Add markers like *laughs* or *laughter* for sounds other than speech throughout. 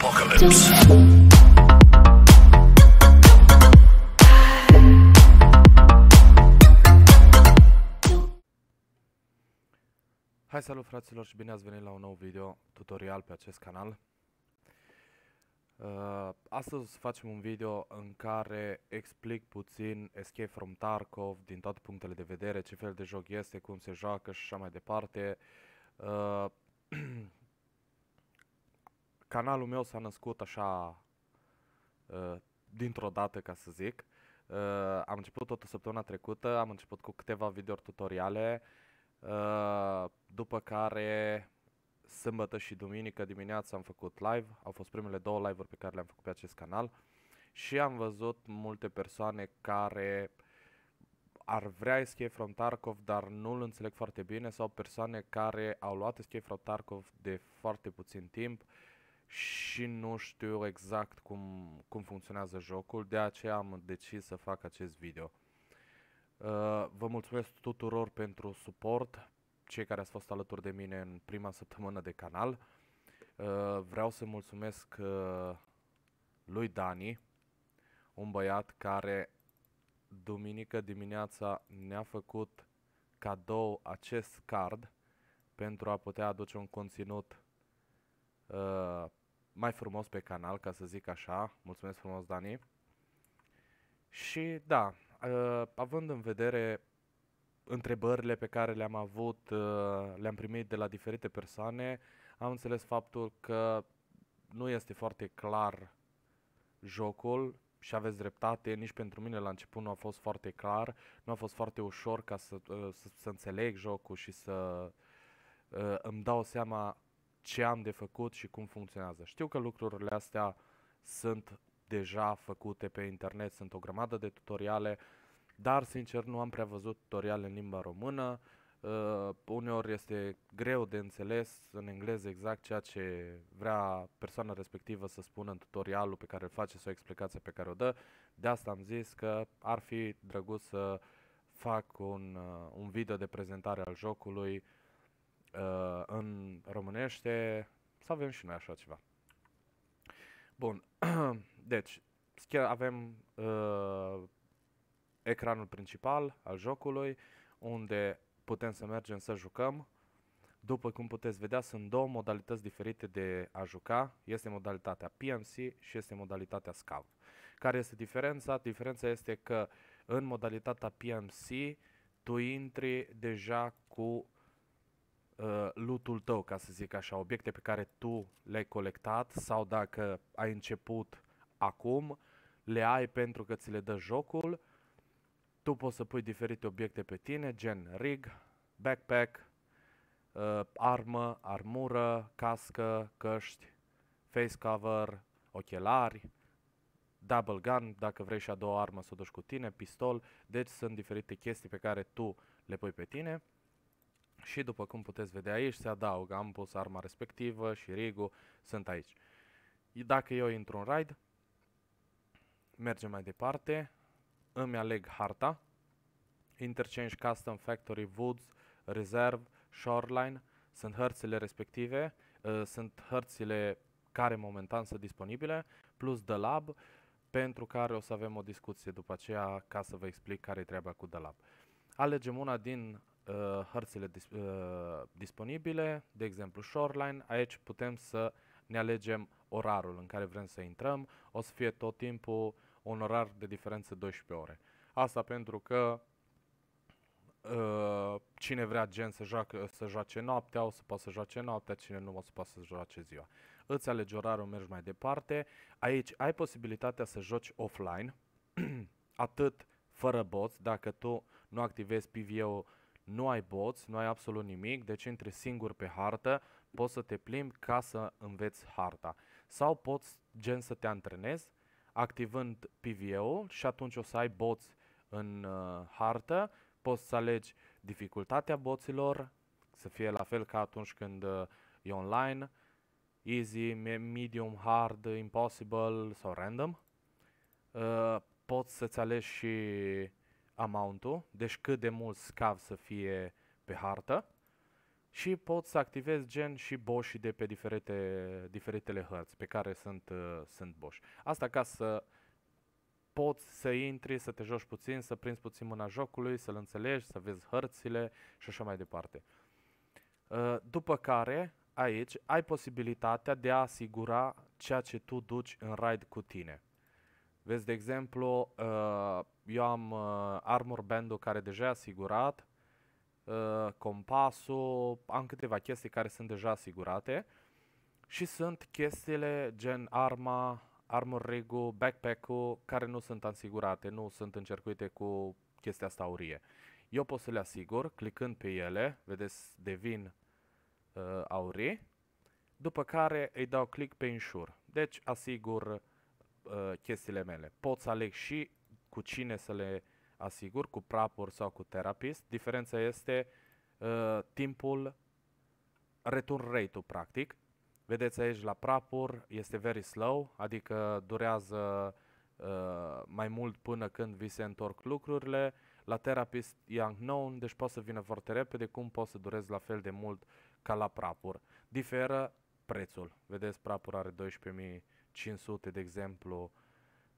Apocalypse. Hai salut fraților și bine ați venit la un nou video tutorial pe acest canal. Uh, astăzi facem un video în care explic puțin Escape from Tarkov din toate punctele de vedere, ce fel de joc este, cum se joacă și așa mai departe. Uh, *clears throat* canalul meu s-a născut așa uh, dintr-o dată, ca să zic. Uh, am început tot săptămâna trecută, am început cu câteva video tutoriale, uh, după care sâmbătă și duminică dimineața am făcut live, au fost primele două live-uri pe care le-am făcut pe acest canal și am văzut multe persoane care ar vrea Escape from Tarkov, dar nu-l înțeleg foarte bine, sau persoane care au luat Escape from Tarkov de foarte puțin timp, uh, și nu știu exact cum, cum funcționează jocul, de aceea am decis să fac acest video. Uh, vă mulțumesc tuturor pentru suport, cei care ați fost alături de mine în prima săptămână de canal. Uh, vreau să mulțumesc uh, lui Dani, un băiat care duminică dimineața ne-a făcut cadou acest card pentru a putea aduce un conținut mai frumos pe canal, ca să zic așa. Mulțumesc frumos, Dani. Și da, uh, având în vedere întrebările pe care le-am avut, uh, le-am primit de la diferite persoane, am înțeles faptul că nu este foarte clar jocul și aveți dreptate, nici pentru mine la început nu a fost foarte clar, nu a fost foarte ușor ca să, uh, să, să înțeleg jocul și să uh, îmi dau seama ce am de făcut și cum funcționează. Știu că lucrurile astea sunt deja făcute pe internet, sunt o grămadă de tutoriale, dar sincer nu am prea văzut tutoriale în limba română. Uh, uneori este greu de înțeles în engleză exact ceea ce vrea persoana respectivă să spună în tutorialul pe care îl face sau explicația pe care o dă. De asta am zis că ar fi drăguț să fac un, uh, un video de prezentare al jocului uh, uh, în românește, să avem și noi așa ceva. Bun, *clears throat* deci, chiar avem uh, ecranul principal al jocului, unde putem să mergem să jucăm. După cum puteți vedea, sunt două modalități diferite de a juca. Este modalitatea PMC și este modalitatea Scout. Care este diferența? Diferența este că în modalitatea PMC tu intri deja cu Uh, lutul tău, ca să zic așa, obiecte pe care tu le-ai colectat sau dacă ai început acum, le ai pentru că ți le dă jocul, tu poți să pui diferite obiecte pe tine, gen rig, backpack, uh, armă, armură, cască, căști, face cover, ochelari, double gun, dacă vrei și a doua armă să o duci cu tine, pistol, deci sunt diferite chestii pe care tu le pui pe tine și după cum puteți vedea aici, se adaugă, am pus arma respectivă și rigul, sunt aici. Dacă eu intru în raid, mergem mai departe, îmi aleg harta, Interchange Custom Factory Woods, Reserve, Shoreline, sunt hărțile respective, uh, sunt hărțile care momentan sunt disponibile, plus The Lab, pentru care o să avem o discuție după aceea ca să vă explic care e treaba cu The Lab. Alegem una din uh, hărțile dis, uh, disponibile, de exemplu Shoreline, aici putem să ne alegem orarul în care vrem să intrăm, o să fie tot timpul un orar de diferență 12 ore. Asta pentru că uh, cine vrea gen să, joacă, să joace noaptea, o să poată să joace noaptea, cine nu o să poată să joace ziua. Îți alegi orarul, mergi mai departe. Aici ai posibilitatea să joci offline, *clears throat* atât fără bot, dacă tu nu activezi PVO-ul nu ai boți, nu ai absolut nimic, deci intri singur pe hartă, poți să te plimbi ca să înveți harta. Sau poți gen să te antrenezi activând PVE-ul și atunci o să ai boți în uh, hartă, poți să alegi dificultatea boților, să fie la fel ca atunci când uh, e online, easy, medium, hard, impossible sau random. Uh, poți să-ți alegi și amount-ul, deci cât de mult scav să fie pe hartă și pot să activez gen și boșii de pe diferite, diferitele hărți pe care sunt, uh, sunt boși. Asta ca să poți să intri, să te joci puțin, să prinzi puțin mâna jocului, să-l înțelegi, să vezi hărțile și așa mai departe. Uh, după care, aici, ai posibilitatea de a asigura ceea ce tu duci în raid cu tine. Vezi, de exemplu, uh, eu am uh, armor band care deja e asigurat, uh, compasul, am câteva chestii care sunt deja asigurate și sunt chestiile gen arma, armor rig backpack-ul care nu sunt asigurate, nu sunt încercuite cu chestia asta aurie. Eu pot să le asigur clicând pe ele, vedeți, devin uh, aurii, după care îi dau click pe insure. Deci asigur uh, chestiile mele. Pot să aleg și cu cine să le asigur, cu prapor sau cu terapist. Diferența este uh, timpul, return rate-ul practic. Vedeți aici la prapor este very slow, adică durează uh, mai mult până când vi se întorc lucrurile. La terapist e unknown, deci poate să vină foarte repede, cum poate să dureze la fel de mult ca la prapor. Diferă prețul. Vedeți, prapor are 12.000 500 de exemplu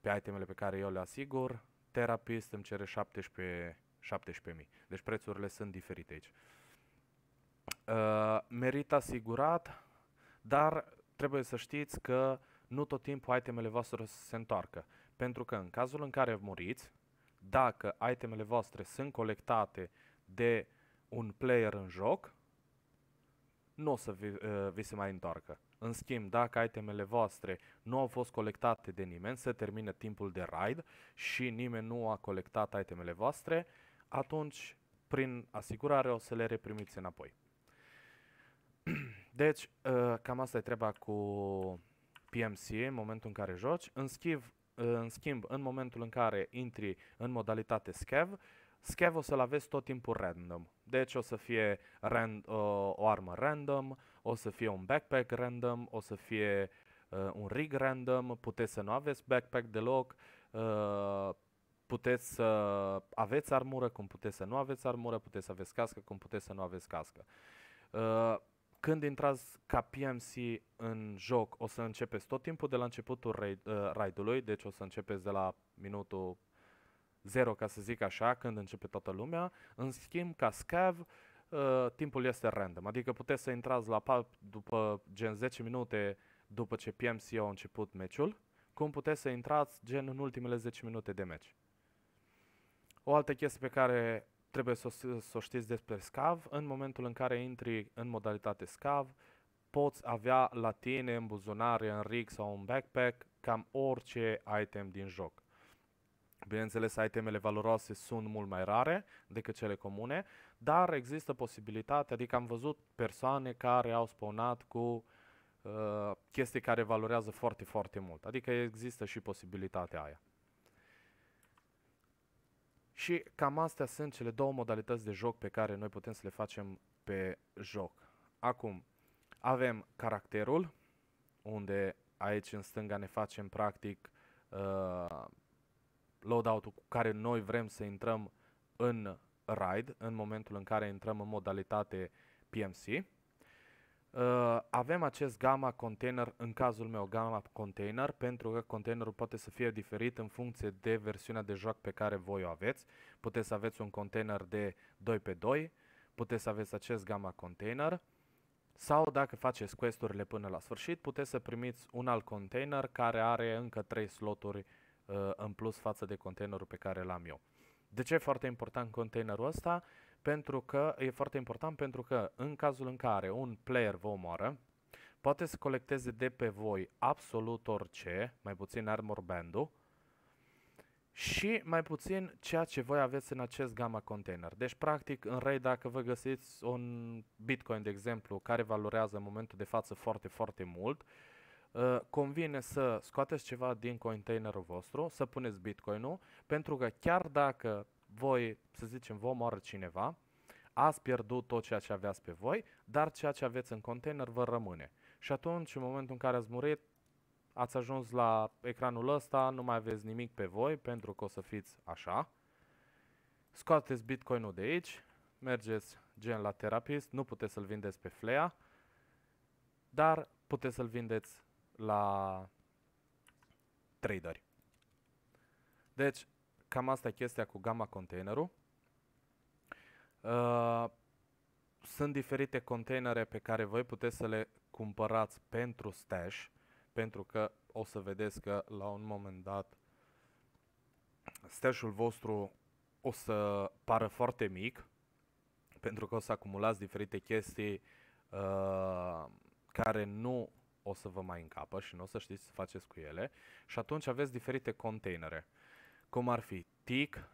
pe itemele pe care eu le asigur, Therapist îmi cere 17, 17.000. Deci prețurile sunt diferite aici. Uh, merit asigurat, dar trebuie să știți că nu tot timpul itemele voastre se întoarcă. Pentru că în cazul în care muriți, dacă itemele voastre sunt colectate de un player în joc, nu o să vi, uh, vi se mai întoarcă. În schimb, dacă itemele voastre nu au fost colectate de nimeni, se termină timpul de raid și nimeni nu a colectat itemele voastre, atunci prin asigurare o să le reprimiți înapoi. *clears throat* Deci, uh, cam asta e treaba cu PMC în momentul în care joci. În schimb, uh, în, schimb, în momentul în care intri în modalitate scav, scav o să-l aveți tot timpul random. Deci o să fie rand, uh, o armă random, o să fie un backpack random, o să fie uh, un rig random, puteți să nu aveți backpack deloc, uh, puteți să aveți armură, cum puteți să nu aveți armură, puteți să aveți cască, cum puteți să nu aveți cască. Uh, când intrați ca PMC în joc, o să începeți tot timpul de la începutul raid, uh, raidului, deci o să începeți de la minutul zero, ca să zic așa, când începe toată lumea. În schimb, ca scav, uh, timpul este random. Adică puteți să intrați la pub după gen 10 minute după ce PMC a început meciul, cum puteți să intrați gen în ultimele 10 minute de meci. O altă chestie pe care trebuie să, să o știți despre scav, în momentul în care intri în modalitate scav, poți avea la tine în buzunare, în rig sau în backpack cam orice item din joc. Bineînțeles, itemele valoroase sunt mult mai rare decât cele comune, dar există posibilitatea, adică am văzut persoane care au spawnat cu uh, chestii care valorează foarte, foarte mult. Adică există și posibilitatea aia. Și cam astea sunt cele două modalități de joc pe care noi putem să le facem pe joc. Acum, avem caracterul, unde aici în stânga ne facem practic uh, loadout-ul cu care noi vrem să intrăm în ride în momentul în care intrăm în modalitate PMC. Uh, avem acest gamma container, în cazul meu gamma container, pentru că containerul poate să fie diferit în funcție de versiunea de joc pe care voi o aveți. Puteți să aveți un container de 2x2, puteți să aveți acest gamma container sau dacă faceți questurile până la sfârșit, puteți să primiți un alt container care are încă 3 sloturi uh, în plus față de containerul pe care l-am eu. De ce e foarte important containerul ăsta? Pentru că e foarte important pentru că în cazul în care un player vă omoară, poate să colecteze de pe voi absolut orice, mai puțin armor band-ul, și mai puțin ceea ce voi aveți în acest gamma container. Deci, practic, în RAID, dacă vă găsiți un Bitcoin, de exemplu, care valorează în momentul de față foarte, foarte mult, uh, Uh, convine să scoateți ceva din containerul vostru, să puneți Bitcoin-ul, pentru că chiar dacă voi, să zicem, vă omoară cineva, ați pierdut tot ceea ce aveați pe voi, dar ceea ce aveți în container vă rămâne. Și atunci, în momentul în care ați murit, ați ajuns la ecranul ăsta, nu mai aveți nimic pe voi, pentru că o să fiți așa. Scoateți Bitcoin-ul de aici, mergeți gen la terapist, nu puteți să-l vindeți pe Flea, dar puteți să-l vindeți la traderi. Deci, cam asta e chestia cu gamma containerul. Uh, sunt diferite containere pe care voi puteți să le cumpărați pentru stash, pentru că o să vedeți că la un moment dat stash-ul vostru o să pară foarte mic, pentru că o să acumulați diferite chestii uh, care nu o să vă mai încapă și nu o să știți să faceți cu ele și atunci aveți diferite containere, cum ar fi TIC,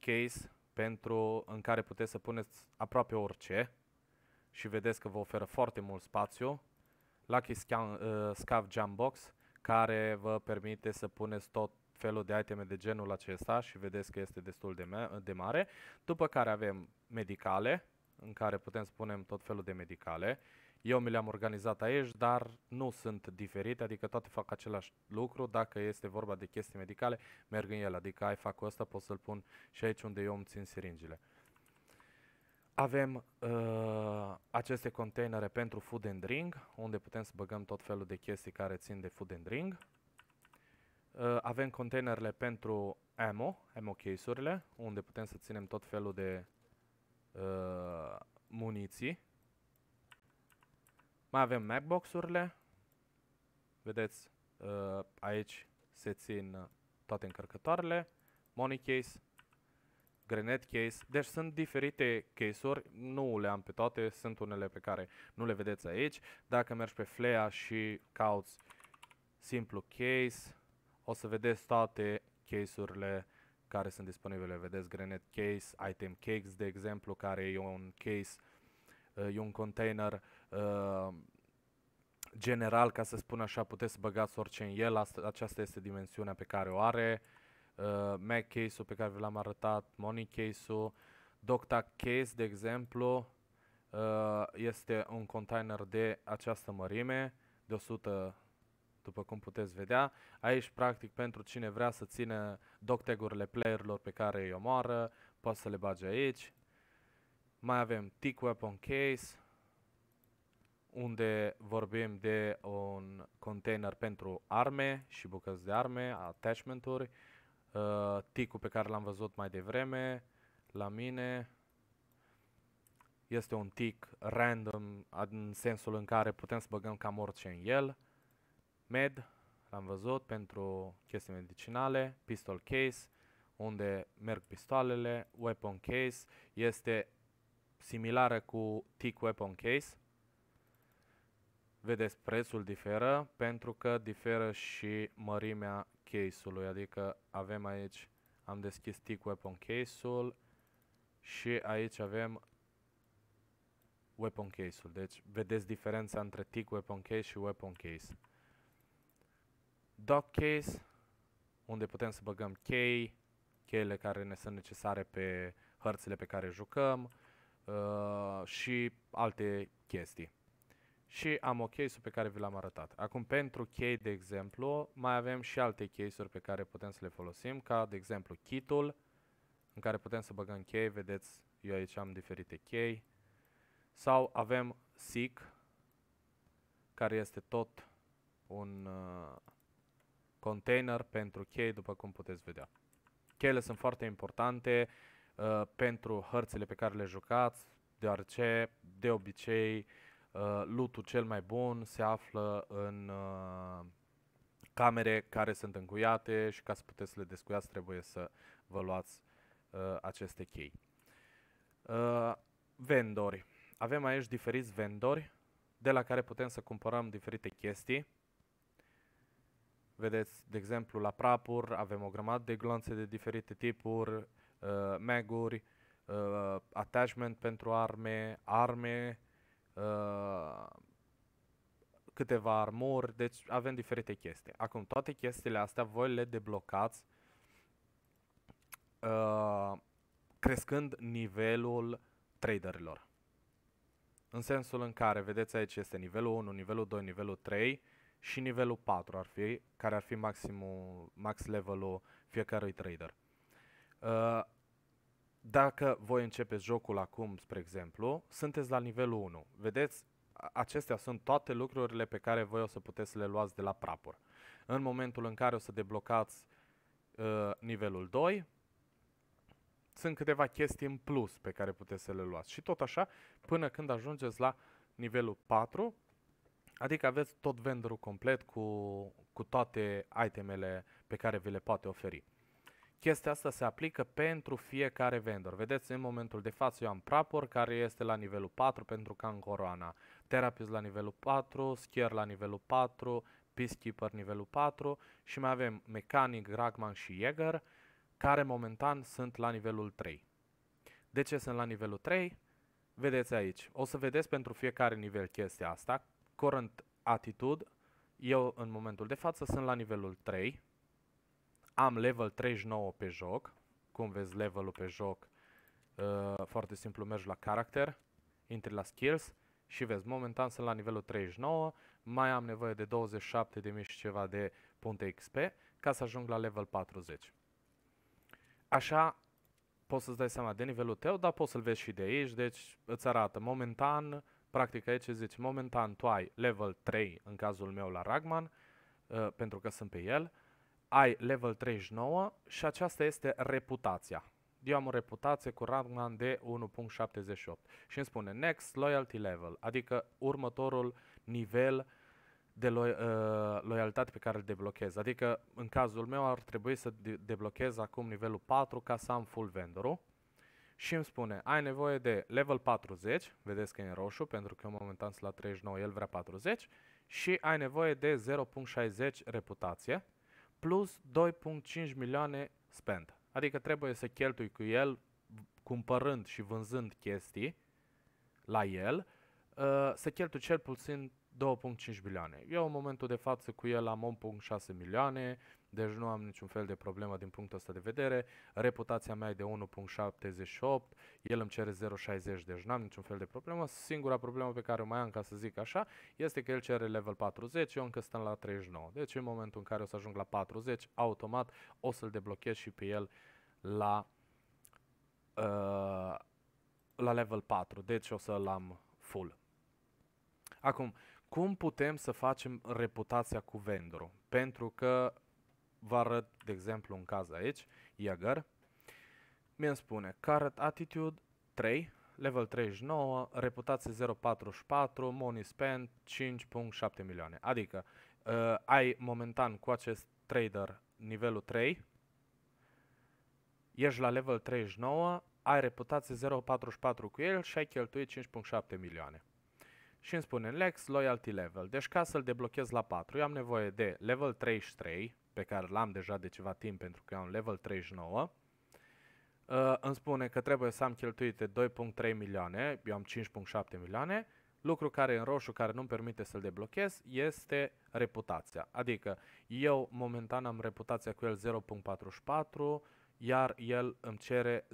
case pentru, în care puteți să puneți aproape orice și vedeți că vă oferă foarte mult spațiu, Lucky Scan, uh, Scav Jam Box, care vă permite să puneți tot felul de iteme de genul acesta și vedeți că este destul de, ma de mare. După care avem medicale, în care putem să punem tot felul de medicale eu mi le-am organizat aici, dar nu sunt diferite, adică toate fac același lucru. Dacă este vorba de chestii medicale, merg în el. Adică ai fac ăsta, pot să-l pun și aici unde eu îmi țin siringile. Avem uh, aceste containere pentru food and drink, unde putem să băgăm tot felul de chestii care țin de food and drink. Uh, avem containerele pentru ammo, ammo case-urile, unde putem să ținem tot felul de uh, muniții mai avem macbox urile Vedeți, uh, aici se țin uh, toate încărcătoarele. Money case, grenade case. Deci sunt diferite case-uri, nu le am pe toate, sunt unele pe care nu le vedeți aici. Dacă mergi pe Flea și cauți simplu case, o să vedeți toate case-urile care sunt disponibile. Vedeți grenade case, item cakes, de exemplu, care e un case, uh, e un container Uh, general, ca să spun așa, puteți să băgați orice în el, asta, aceasta este dimensiunea pe care o are. Uh, Mac case-ul pe care vi l-am arătat, Money case-ul, Docta case, de exemplu, uh, este un container de această mărime, de 100 după cum puteți vedea. Aici, practic, pentru cine vrea să țină doctegurile playerilor pe care îi omoară, poate să le bage aici. Mai avem Tick Weapon Case, unde vorbim de un container pentru arme și bucăți de arme, attachmenturi, uh, ticul pe care l-am văzut mai devreme la mine este un tic random în sensul în care putem să băgăm cam orice în el. Med, l-am văzut, pentru chestii medicinale, pistol case, unde merg pistoalele, weapon case, este similară cu tic weapon case, Vedeți, prețul diferă pentru că diferă și mărimea case-ului, adică avem aici, am deschis tick Weapon case-ul și aici avem Weapon case-ul. Deci vedeți diferența între Tick Weapon case și Weapon case. Dock case, unde putem să băgăm chei, cheile care ne sunt necesare pe hărțile pe care jucăm uh, și alte chestii și am o case pe care vi l-am arătat. Acum pentru chei, de exemplu, mai avem și alte case-uri pe care putem să le folosim, ca de exemplu kitul, în care putem să băgăm chei, vedeți, eu aici am diferite chei, sau avem SIC, care este tot un uh, container pentru chei, după cum puteți vedea. Cheile sunt foarte importante uh, pentru hărțile pe care le jucați, deoarece de obicei uh, Uh, lutul cel mai bun se află în uh, camere care sunt încuiate și ca să puteți să le descuiați trebuie să vă luați uh, aceste chei. vendori. Avem aici diferiți vendori de la care putem să cumpărăm diferite chestii. Vedeți, de exemplu, la prapuri avem o grămadă de glonțe de diferite tipuri, uh, maguri, uh, attachment pentru arme, arme, Uh, câteva armuri, deci avem diferite chestii. Acum, toate chestiile astea voi le deblocați uh, crescând nivelul traderilor. În sensul în care, vedeți aici, este nivelul 1, nivelul 2, nivelul 3 și nivelul 4 ar fi, care ar fi maximul, max levelul fiecărui trader. Uh, dacă voi începeți jocul acum, spre exemplu, sunteți la nivelul 1. Vedeți, acestea sunt toate lucrurile pe care voi o să puteți să le luați de la prapor. În momentul în care o să deblocați uh, nivelul 2, sunt câteva chestii în plus pe care puteți să le luați. Și tot așa, până când ajungeți la nivelul 4, adică aveți tot vendorul complet cu, cu toate itemele pe care vi le poate oferi. Chestia asta se aplică pentru fiecare vendor. Vedeți, în momentul de față eu am Prapor care este la nivelul 4 pentru că am coroana. Therapist la nivelul 4, Skier la nivelul 4, Peacekeeper nivelul 4 și mai avem Mechanic, Ragman și Jäger care momentan sunt la nivelul 3. De ce sunt la nivelul 3? Vedeți aici. O să vedeți pentru fiecare nivel chestia asta. Current Attitude, eu în momentul de față sunt la nivelul 3 am level 39 pe joc. Cum vezi levelul pe joc? Uh, foarte simplu, mergi la character, intri la skills și vezi, momentan sunt la nivelul 39, mai am nevoie de 27 de mii și ceva de puncte XP ca să ajung la level 40. Așa poți să-ți dai seama de nivelul tău, dar poți să-l vezi și de aici, deci îți arată momentan, practic aici zici, momentan tu ai level 3 în cazul meu la Ragman, uh, pentru că sunt pe el, ai level 39 și aceasta este reputația. Eu am o reputație cu rangman de 1.78 și îmi spune Next Loyalty Level, adică următorul nivel de lo- uh, loialitate pe care îl deblochez. Adică, în cazul meu, ar trebui să de- deblochez acum nivelul 4 ca să am full vendor și îmi spune, ai nevoie de level 40, vedeți că e în roșu, pentru că eu momentan sunt la 39, el vrea 40, și ai nevoie de 0.60 reputație, plus 2.5 milioane spend. Adică trebuie să cheltui cu el cumpărând și vânzând chestii la el, uh, să cheltui cel puțin 2.5 milioane. Eu în momentul de față cu el am 1.6 milioane, deci nu am niciun fel de problemă din punctul ăsta de vedere. Reputația mea e de 1.78, el îmi cere 0.60, deci nu am niciun fel de problemă. Singura problemă pe care o mai am, ca să zic așa, este că el cere level 40, eu încă stăm la 39. Deci în momentul în care o să ajung la 40, automat o să-l deblochez și pe el la, uh, la level 4, deci o să-l am full. Acum, uh, cum putem să facem reputația cu vendorul? Pentru că vă arăt, de exemplu, un caz aici, iagăr mi spune Carat Attitude 3, level 39, reputație 044, money spent 5.7 milioane. Adică uh, ai momentan cu acest trader nivelul 3, ești la level 39, ai reputație 0.44 cu el și ai cheltuit 5.7 milioane și îmi spune Lex Loyalty Level. Deci ca să-l deblochez la 4, eu am nevoie de level 33, pe care l-am deja de ceva timp pentru că am un level 39. Uh, îmi spune că trebuie să am cheltuite 2.3 milioane, eu am 5.7 milioane. Lucru care în roșu, care nu-mi permite să-l deblochez, este reputația. Adică eu momentan am reputația cu el 0.44, iar el îmi cere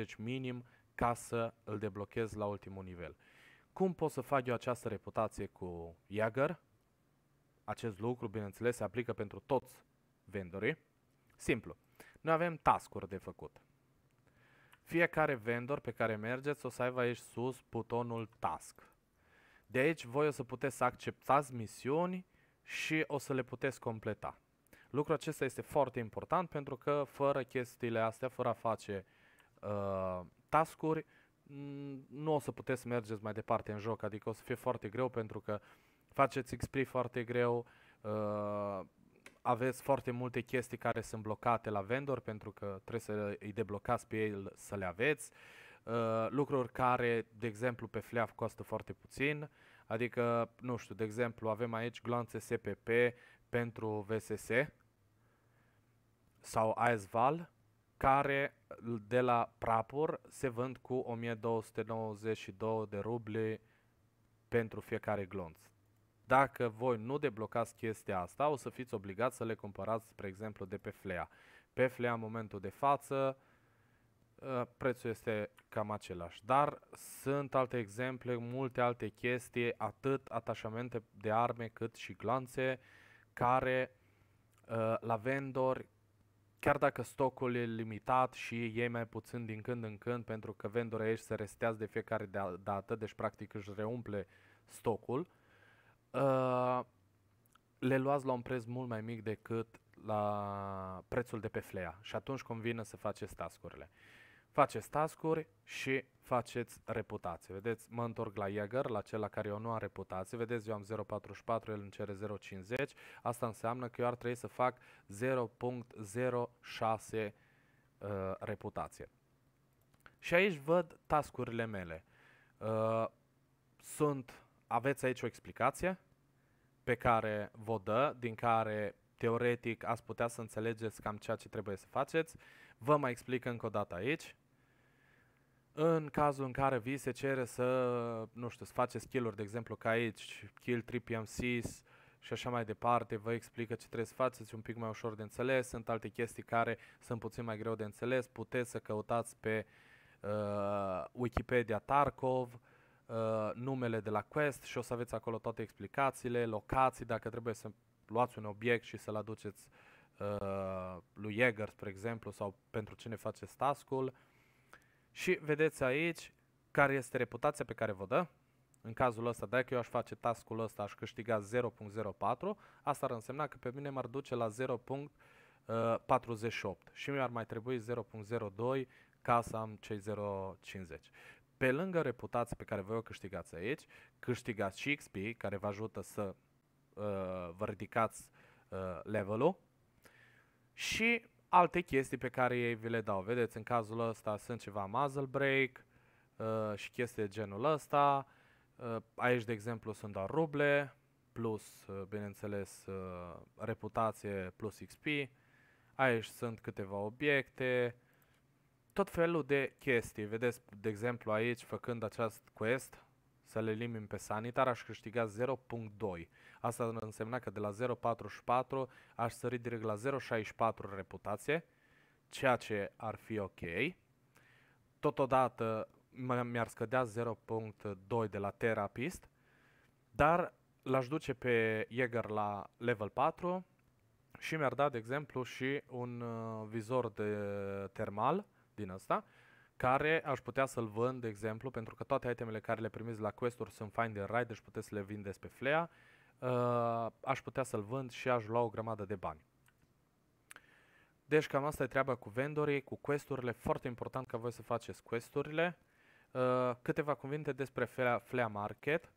0.50 minim ca să îl deblochez la ultimul nivel. Cum pot să fac eu această reputație cu Jagger? Acest lucru, bineînțeles, se aplică pentru toți vendorii. Simplu. Noi avem tascuri de făcut. Fiecare vendor pe care mergeți o să aibă aici sus butonul task. De aici voi o să puteți să acceptați misiuni și o să le puteți completa. Lucrul acesta este foarte important pentru că fără chestiile astea, fără a face uh, tascuri, Mm, nu o să puteți mergeți mai departe în joc, adică o să fie foarte greu pentru că faceți XP foarte greu, uh, aveți foarte multe chestii care sunt blocate la vendor pentru că trebuie să îi deblocați pe el să le aveți, uh, lucruri care, de exemplu, pe FLEAF costă foarte puțin, adică, nu știu, de exemplu, avem aici gloanțe SPP pentru VSS sau ASVAL, care de la Prapor se vând cu 1292 de ruble pentru fiecare glonț. Dacă voi nu deblocați chestia asta, o să fiți obligați să le cumpărați, spre exemplu, de pe Flea. Pe Flea, în momentul de față, ă, prețul este cam același. Dar sunt alte exemple, multe alte chestii, atât atașamente de arme cât și glanțe, care ă, la vendori chiar dacă stocul e limitat și ei mai puțin din când în când, pentru că vendorii aici se restează de fiecare dată, deci practic își reumple stocul, uh, le luați la un preț mult mai mic decât la prețul de pe flea și atunci convine să faceți tascurile. urile Faceți tascuri și faceți reputație. Vedeți, mă întorc la Jäger, la cel la care eu nu am reputație. Vedeți, eu am 0.44, el îmi cere 0.50. Asta înseamnă că eu ar trebui să fac 0.06 uh, reputație. Și aici văd tascurile mele. Uh, sunt, aveți aici o explicație pe care vă dă, din care teoretic ați putea să înțelegeți cam ceea ce trebuie să faceți. Vă mai explic încă o dată aici în cazul în care vi se cere să, nu știu, să faceți kill de exemplu ca aici, kill 3 PMCs și așa mai departe, vă explică ce trebuie să faceți, un pic mai ușor de înțeles, sunt alte chestii care sunt puțin mai greu de înțeles, puteți să căutați pe uh, Wikipedia Tarkov, uh, numele de la quest și o să aveți acolo toate explicațiile, locații, dacă trebuie să luați un obiect și să-l aduceți uh, lui Jäger, spre exemplu, sau pentru cine faceți task-ul. Uh, și vedeți aici care este reputația pe care vă dă. În cazul ăsta, dacă eu aș face task-ul ăsta, aș câștiga 0.04, asta ar însemna că pe mine m-ar duce la 0.48 uh, și mi-ar mai trebui 0.02 ca să am cei 0.50. Pe lângă reputația pe care voi o câștigați aici, câștigați și XP, care vă ajută să uh, vă ridicați uh, levelul și alte chestii pe care ei vi le dau. Vedeți, în cazul ăsta sunt ceva muzzle break uh, și chestii de genul ăsta. Uh, aici, de exemplu, sunt doar ruble, plus, uh, bineînțeles, uh, reputație plus XP. Aici sunt câteva obiecte, tot felul de chestii. Vedeți, de exemplu, aici, făcând acest quest, să-l elimin pe Sanitar, aș câștiga 0.2. Asta însemna că de la 0.44 aș sări direct la 0.64 reputație, ceea ce ar fi ok. Totodată mi-ar scădea 0.2 de la terapist, dar l-aș duce pe Jäger la level 4 și mi-ar da, de exemplu, și un uh, vizor de termal din asta care aș putea să-l vând, de exemplu, pentru că toate itemele care le primiți la quest-uri sunt finder and ride, deci puteți să le vindeți pe Flea, uh, aș putea să-l vând și aș lua o grămadă de bani. Deci cam asta e treaba cu vendorii, cu questurile, foarte important ca voi să faceți questurile. Uh, câteva cuvinte despre Flea, Flea Market.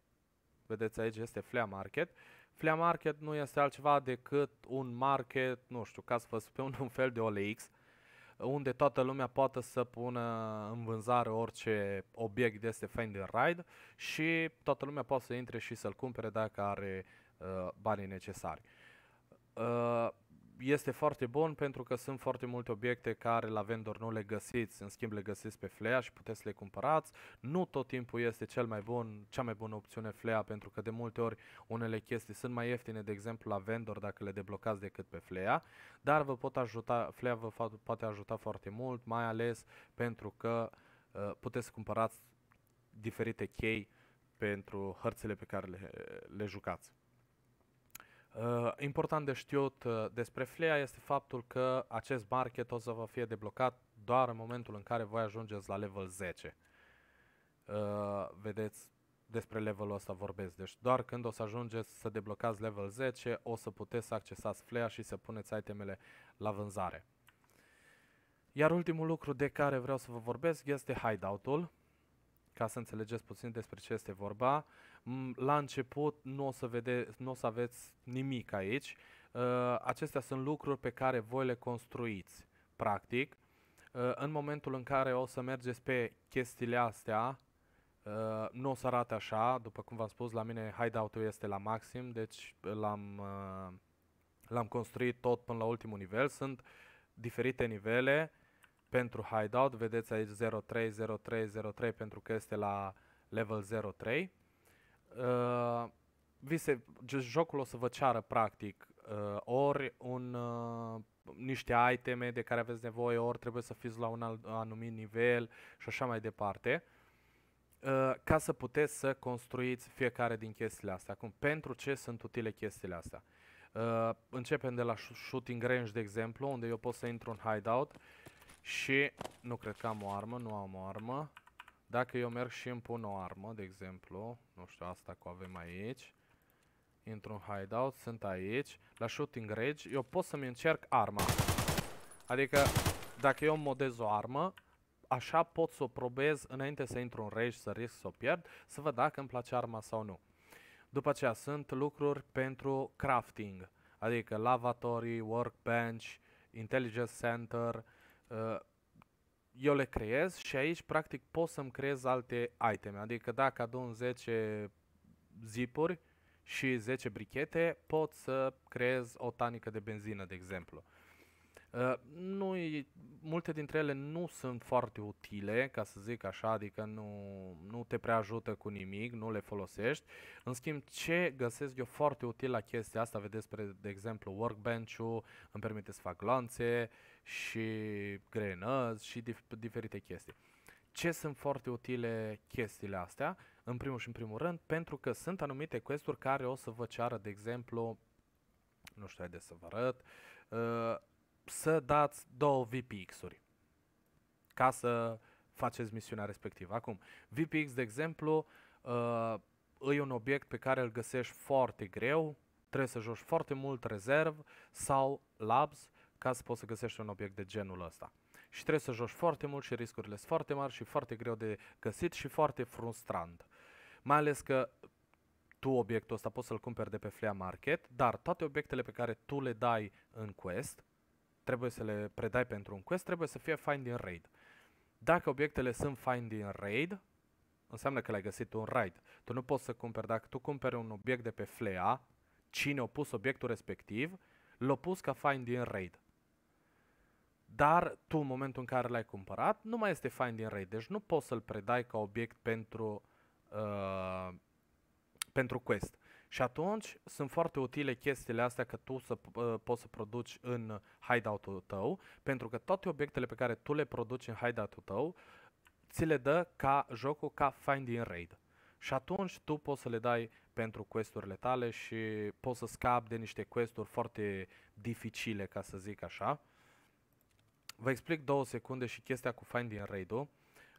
Vedeți aici este Flea Market. Flea Market nu este altceva decât un market, nu știu, ca să vă spun *laughs* un fel de OLX. Uh, unde toată lumea poate să pună în vânzare orice obiect de este Find and Ride și toată lumea poate să intre și să-l cumpere dacă are uh, banii necesari. Uh, este foarte bun pentru că sunt foarte multe obiecte care la vendor nu le găsiți, în schimb le găsiți pe Flea și puteți să le cumpărați. Nu tot timpul este cel mai bun, cea mai bună opțiune Flea pentru că de multe ori unele chestii sunt mai ieftine, de exemplu la vendor dacă le deblocați decât pe Flea, dar vă pot ajuta, Flea vă poate ajuta foarte mult, mai ales pentru că uh, puteți să cumpărați diferite chei pentru hărțile pe care le, le jucați. Uh, important de știut uh, despre Flea este faptul că acest market o să vă fie deblocat doar în momentul în care voi ajungeți la level 10. Uh, vedeți, despre levelul ăsta vorbesc. Deci doar când o să ajungeți să deblocați level 10, o să puteți să accesați Flea și să puneți itemele la vânzare. Iar ultimul lucru de care vreau să vă vorbesc este hideout-ul, ca să înțelegeți puțin despre ce este vorba. Uh, la început nu o să, vede, nu o să aveți nimic aici. Uh, acestea sunt lucruri pe care voi le construiți, practic. Uh, în momentul în care o să mergeți pe chestiile astea, Uh, nu o să arate așa, după cum v-am spus, la mine hideout-ul este la maxim, deci uh, l-am, uh, l-am construit tot până la ultimul nivel. Sunt diferite nivele pentru hideout, vedeți aici 03, 03, 03 pentru că este la level 03 uh, vise, jocul o să vă ceară practic uh, ori un, uh, niște iteme de care aveți nevoie, ori trebuie să fiți la un alt, anumit nivel și așa mai departe, uh, ca să puteți să construiți fiecare din chestiile astea. Acum, pentru ce sunt utile chestiile astea? Uh, începem de la shooting range, de exemplu, unde eu pot să intru în hideout și nu cred că am o armă, nu am o armă. Dacă eu merg și îmi pun o armă, de exemplu, nu știu, asta cu avem aici, intru în hideout, sunt aici, la shooting range, eu pot să-mi încerc arma. Adică, dacă eu modez o armă, așa pot să o probez înainte să intru în rage, să risc să o pierd, să văd dacă îmi place arma sau nu. După aceea sunt lucruri pentru crafting, adică lavatorii, workbench, intelligence center, uh, eu le creez și aici practic pot să-mi creez alte iteme. Adică dacă adun 10 zipuri și 10 brichete, pot să creez o tanică de benzină, de exemplu. Uh, multe dintre ele nu sunt foarte utile, ca să zic așa, adică nu, nu te prea ajută cu nimic, nu le folosești. În schimb, ce găsesc eu foarte util la chestia asta, vedeți, spre, de exemplu, workbench-ul, îmi permite să fac lanțe, uh, și grenăzi și dif- diferite chestii. Ce sunt foarte utile chestiile astea? În primul și în primul rând, pentru că sunt anumite questuri care o să vă ceară, de exemplu, nu știu, de să vă arăt, uh, să dați două VPX-uri ca să faceți misiunea respectivă. Acum, VPX, de exemplu, uh, e un obiect pe care îl găsești foarte greu, trebuie să joci foarte mult rezerv sau labs ca să poți să găsești un obiect de genul ăsta. Și trebuie să joci foarte mult și riscurile sunt foarte mari și foarte greu de găsit și foarte frustrant. Mai ales că tu obiectul ăsta poți să-l cumperi de pe Flea Market, dar toate obiectele pe care tu le dai în quest, trebuie să le predai pentru un quest, trebuie să fie find din raid. Dacă obiectele sunt find din raid, înseamnă că l-ai găsit un raid. Tu nu poți să cumperi, dacă tu cumperi un obiect de pe Flea, cine a pus obiectul respectiv, l-a pus ca find din raid dar tu în momentul în care l-ai cumpărat nu mai este Finding in deci nu poți să-l predai ca obiect pentru, uh, pentru quest. Și atunci sunt foarte utile chestiile astea că tu să, uh, poți să produci în hideout-ul tău, pentru că toate obiectele pe care tu le produci în hideout-ul tău, ți le dă ca jocul ca find in raid. Și atunci tu poți să le dai pentru questurile tale și poți să scapi de niște questuri foarte dificile, ca să zic așa. Uh, Vă explic două secunde și chestia cu Finding Raid-ul.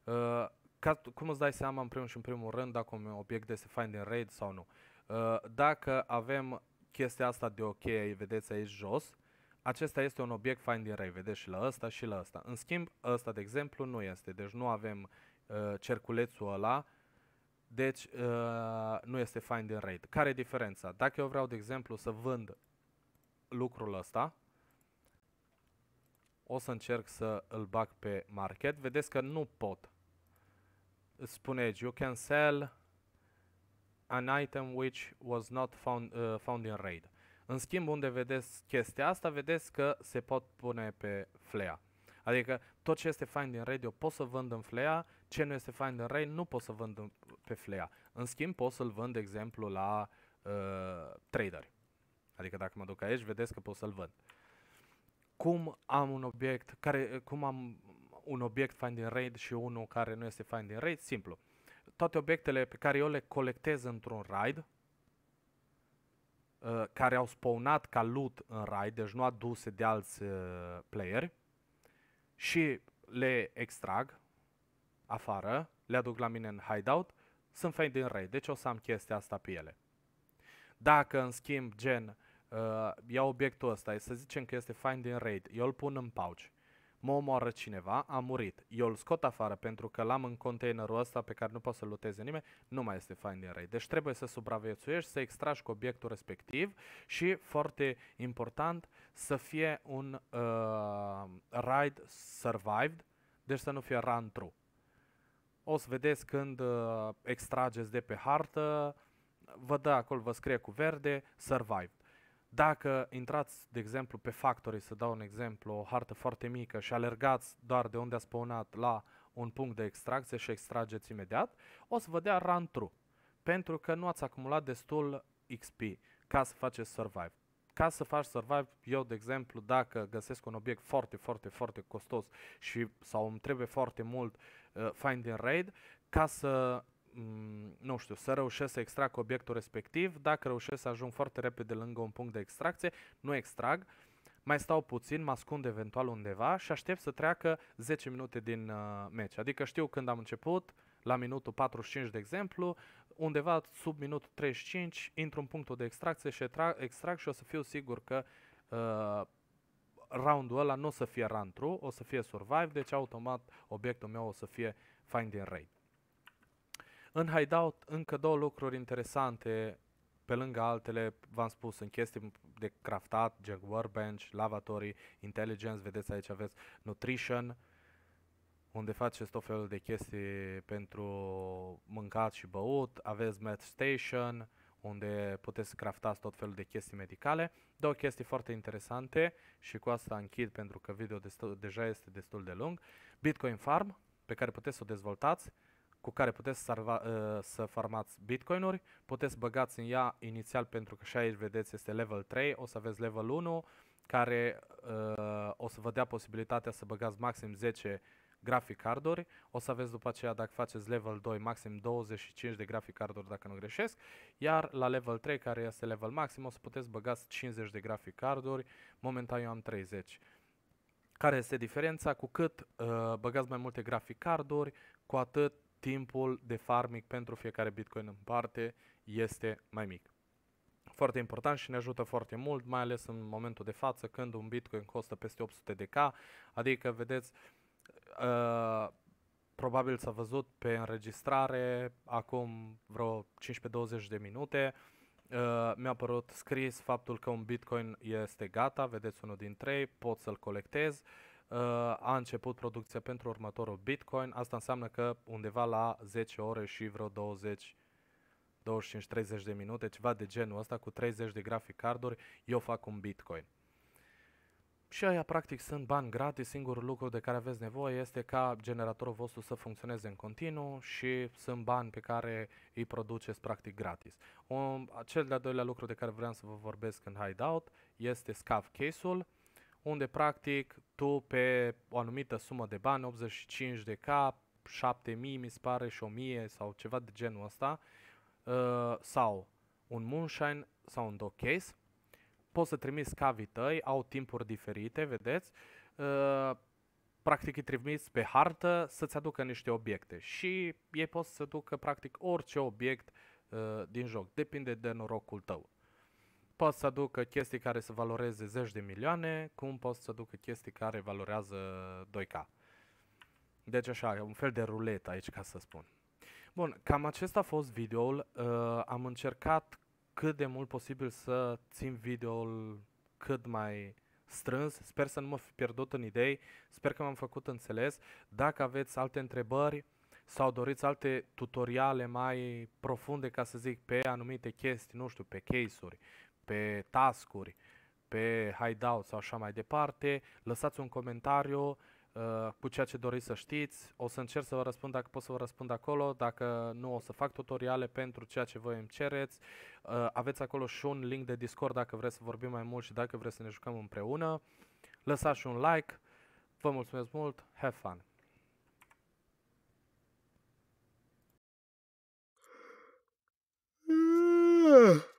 Uh, ca, cum îți dai seama în primul și în primul rând dacă un obiect este Finding Raid sau nu? Uh, dacă avem chestia asta de ok, vedeți aici jos, acesta este un obiect Finding Raid, vedeți și la ăsta și la ăsta. În schimb, ăsta de exemplu nu este, deci nu avem uh, cerculețul ăla, deci uh, nu este Finding Raid. Care e diferența? Dacă eu vreau, de exemplu, să vând lucrul ăsta, o să încerc să îl bag pe market. Vedeți că nu pot. Îți spune aici, you can sell an item which was not found, uh, found in raid. În schimb, unde vedeți chestia asta, vedeți că se pot pune pe flea. Adică tot ce este find in raid eu pot să vând în flea, ce nu este find in raid nu pot să vând în, pe flea. În schimb, pot să-l vând, de exemplu, la uh, traderi. Adică dacă mă duc aici, vedeți că pot să-l vând. Uh, cum am un obiect care, cum am un obiect find in RAID și unul care nu este find in RAID, simplu. Toate obiectele pe care eu le colectez într-un RAID, uh, care au spawnat ca loot în RAID, deci nu aduse de alți uh, playeri, și le extrag afară, le aduc la mine în hideout, sunt find in RAID, deci o să am chestia asta pe ele. Dacă, în schimb, gen, uh, ia obiectul ăsta, să zicem că este find in raid, eu îl pun în pouch, mă omoară cineva, a murit, eu îl scot afară pentru că l-am în containerul ăsta pe care nu poate să-l luteze nimeni, nu mai este find in raid. Deci trebuie să supraviețuiești, să extragi cu obiectul respectiv și, foarte important, să fie un uh, raid survived, deci să nu fie run through. O să vedeți când uh, extrageți de pe hartă, vă dă acolo, vă scrie cu verde, survive. Dacă intrați, de exemplu, pe Factory, să dau un exemplu, o hartă foarte mică și alergați doar de unde a spawnat la un punct de extracție și extrageți imediat, o să vă dea run true, pentru că nu ați acumulat destul XP ca să faceți survive. Ca să faci survive, eu de exemplu, dacă găsesc un obiect foarte, foarte, foarte costos și sau îmi trebuie foarte mult uh, finding raid, ca să Mm, nu știu, să reușesc să extrag obiectul respectiv, dacă reușesc să ajung foarte repede lângă un punct de extracție, nu extrag, mai stau puțin, mă ascund eventual undeva și aștept să treacă 10 minute din uh, meci. Adică știu când am început, la minutul 45 de exemplu, undeva sub minutul 35 intru în punctul de extracție și tra- extrag și o să fiu sigur că uh, roundul ăla nu o să fie run o să fie survive, deci automat obiectul meu o să fie find in raid. În Hideout încă două lucruri interesante pe lângă altele, v-am spus, în chestii de craftat, gen workbench, lavatorii, intelligence, vedeți aici aveți nutrition, unde faceți tot felul de chestii pentru mâncat și băut, aveți med station, unde puteți craftați tot felul de chestii medicale. Două chestii foarte interesante și cu asta închid pentru că video destul, deja este destul de lung. Bitcoin Farm, pe care puteți să o dezvoltați, cu care puteți salva, uh, să farmați bitcoinuri, puteți băgați în ea inițial pentru că și aici vedeți este level 3, o să aveți level 1 care uh, o să vă dea posibilitatea să băgați maxim 10 graphic carduri, o să aveți după aceea dacă faceți level 2 maxim 25 de graphic carduri dacă nu greșesc, iar la level 3 care este level maxim o să puteți băgați 50 de graphic carduri, momentan eu am 30. Care este diferența? Cu cât uh, băgați mai multe graphic carduri, cu atât timpul de farmic pentru fiecare Bitcoin în parte este mai mic. Foarte important și ne ajută foarte mult, mai ales în momentul de față când un Bitcoin costă peste 800 de K, adică vedeți, uh, probabil s-a văzut pe înregistrare acum vreo 15-20 de minute, Uh, mi-a părut scris faptul că un bitcoin este gata, vedeți unul din trei, pot să-l colectez. Uh, a început producția pentru următorul Bitcoin. Asta înseamnă că undeva la 10 ore și vreo 20 25-30 de minute, ceva de genul ăsta, cu 30 de grafic carduri, eu fac un Bitcoin. Și aia practic sunt bani gratis, singurul lucru de care aveți nevoie este ca generatorul vostru să funcționeze în continuu și sunt bani pe care îi produceți practic gratis. Un, cel de-al doilea lucru de care vreau să vă vorbesc în Hideout este scav case-ul unde practic tu pe o anumită sumă de bani, 85 de K, 7000 mi se pare și 1000 sau ceva de genul ăsta, uh, sau un moonshine sau un dog case, poți să trimiți cavii tăi, au timpuri diferite, vedeți, uh, practic îi trimiți pe hartă să-ți aducă niște obiecte și ei pot să ducă practic orice obiect uh, din joc, depinde de norocul tău. Poți să aducă chestii care să valoreze zeci de milioane, cum poți să aducă chestii care valorează 2K. Deci așa, un fel de ruletă aici ca să spun. Bun, cam acesta a fost videoul. Uh, am încercat cât de mult posibil să țin videoul cât mai strâns. Sper să nu mă fi pierdut în idei. Sper că m-am făcut înțeles. Dacă aveți alte întrebări sau doriți alte tutoriale mai profunde, ca să zic, pe anumite chestii, nu știu, pe case-uri, pe tascuri, pe hideout sau așa mai departe, lăsați un comentariu uh, cu ceea ce doriți să știți. O să încerc să vă răspund dacă pot să vă răspund acolo, dacă nu o să fac tutoriale pentru ceea ce voi îmi cereți. Uh, aveți acolo și un link de Discord dacă vreți să vorbim mai mult și dacă vreți să ne jucăm împreună. Lăsați un like. Vă mulțumesc mult. Have fun! Yeah.